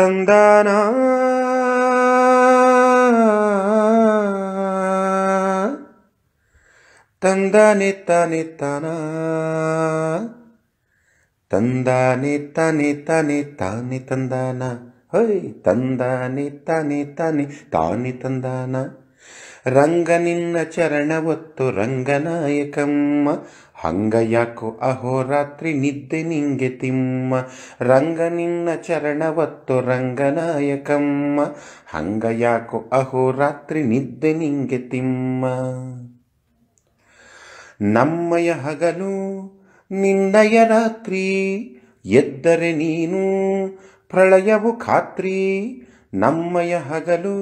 തന്താനാ തന്താനി തനി തന തന്താനി തനി തനി താനി തന്താന ഹോയ് തന്താനി തനി തനി താനി തന്താന ರಂಗ ರಂಗನಿನ್ನ ಚರಣವತ್ತು ರಂಗನಾಯಕಮ್ಮ ಹಂಗ ಯಾಕೋ ಅಹೋರಾತ್ರಿ ನಿದ್ದೆ ನಿಂಗೆ ತಿಮ್ಮ ರಂಗ ನಿನ್ನ ಚರಣವತ್ತು ರಂಗನಾಯಕಮ್ಮ ಹಂಗ ಯಾಕೋ ಅಹೋರಾತ್ರಿ ನಿದ್ದೆ ನಿಂಗೆ ತಿಮ್ಮ ನಮ್ಮಯ ಹಗಲು ನಿನ್ನಯ ರಾತ್ರಿ ಎದ್ದರೆ ನೀನು ಪ್ರಳಯವು ಖಾತ್ರಿ ನಮ್ಮಯ ಹಗಲು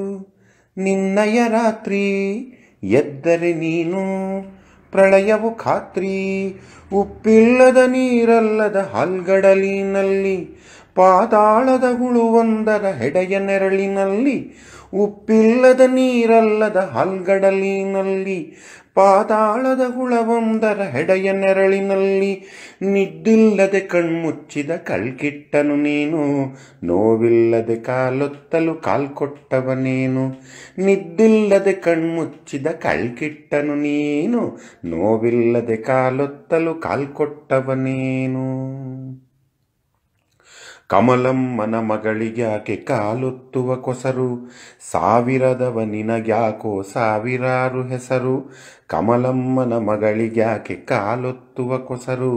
ನಿನ್ನಯ ರಾತ್ರಿ ಎದ್ದರೆ ನೀನು ಪ್ರಳಯವು ಖಾತ್ರಿ ಉಪ್ಪಿಲ್ಲದ ನೀರಲ್ಲದ ಹಲ್ಗಡಲಿನಲ್ಲಿ ಪಾತಾಳದ ಹುಳುವೊಂದರ ಹೆಡೆಯ ನೆರಳಿನಲ್ಲಿ ಉಪ್ಪಿಲ್ಲದ ನೀರಲ್ಲದ ಹಲ್ಗಡಲಿನಲ್ಲಿ ಪಾತಾಳದ ಹುಳವೊಂದರ ಹೆಡೆಯ ನೆರಳಿನಲ್ಲಿ ನಿದ್ದಿಲ್ಲದೆ ಕಣ್ಮುಚ್ಚಿದ ಕಳ್ಕಿಟ್ಟನು ನೀನು ನೋವಿಲ್ಲದೆ ಕಾಲೊತ್ತಲು ಕಾಲ್ಕೊಟ್ಟವನೇನು ನಿದ್ದಿಲ್ಲದೆ ಕಣ್ಮುಚ್ಚಿದ ಕಳ್ಕಿಟ್ಟನು ನೀನು ನೋವಿಲ್ಲದೆ ಕಾಲೊತ್ತಲು ಕಾಲ್ಕೊಟ್ಟವನೇನು ಕಮಲಮ್ಮನ ಮಗಳಿಗ್ಯಾಕೆ ಕಾಲೊತ್ತುವ ಕೊಸರು ಸಾವಿರದವ ನಿನಗ್ಯಾಕೋ ಸಾವಿರಾರು ಹೆಸರು ಕಮಲಮ್ಮನ ಮಗಳಿಗ್ಯಾಕೆ ಕಾಲೊತ್ತುವ ಕೊಸರು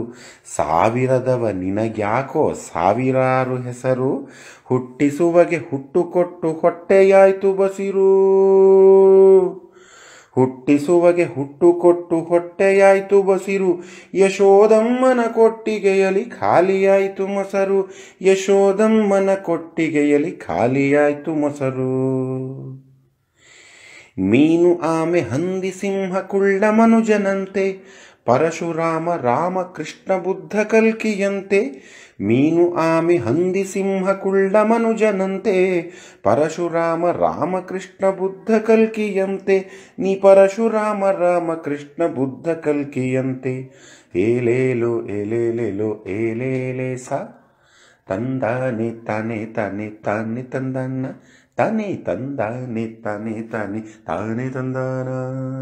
ಸಾವಿರದವ ನಿನಗ್ಯಾಕೋ ಸಾವಿರಾರು ಹೆಸರು ಹುಟ್ಟಿಸುವಗೆ ಹುಟ್ಟುಕೊಟ್ಟು ಹೊಟ್ಟೆಯಾಯ್ತು ಬಸಿರು ಹುಟ್ಟಿಸುವಗೆ ಹುಟ್ಟು ಕೊಟ್ಟು ಹೊಟ್ಟೆಯಾಯಿತು ಬಸಿರು ಯಶೋದಮ್ಮನ ಕೊಟ್ಟಿಗೆಯಲಿ ಖಾಲಿಯಾಯಿತು ಮೊಸರು ಯಶೋದಮ್ಮನ ಕೊಟ್ಟಿಗೆಯಲಿ ಖಾಲಿಯಾಯಿತು ಮೊಸರು ಮೀನು ಆಮೆ ಹಂದಿ ಸಿಂಹ ಕುಳ್ಳ ಮನುಜನಂತೆ ಪರಶುರಾಮ ರಾಮ ಕೃಷ್ಣ ಬುದ್ಧ ಕಲ್ಕಿಯಂತೆ ಮೀನು ಆಮೆ ಹಂದಿ ಸಿಂಹ ಕುಳ್ಳ ಮನುಜನಂತೆ ಪರಶುರಾಮ ರಾಮಕೃಷ್ಣ ಬುದ್ಧ ಕಲ್ಕಿಯಂತೆ ನೀ ಪರಶುರಾಮ ರಾಮಕೃಷ್ಣ ಬುದ್ಧ ಕಲ್ಕಿಯಂತೆ ಏಲೇಲೋ ಏಲೇಲೇಲೋ ಏಲೇಲೇ ಸಾ ತಂದಾನೆ ತಾನೆ ತಾನೆ ತಾನೆ ತಂದನ್ನ ತಾನೇ ತಂದಾನೆ ತಾನೆ ತಾನೆ ತಾನೇ ತಂದಾನ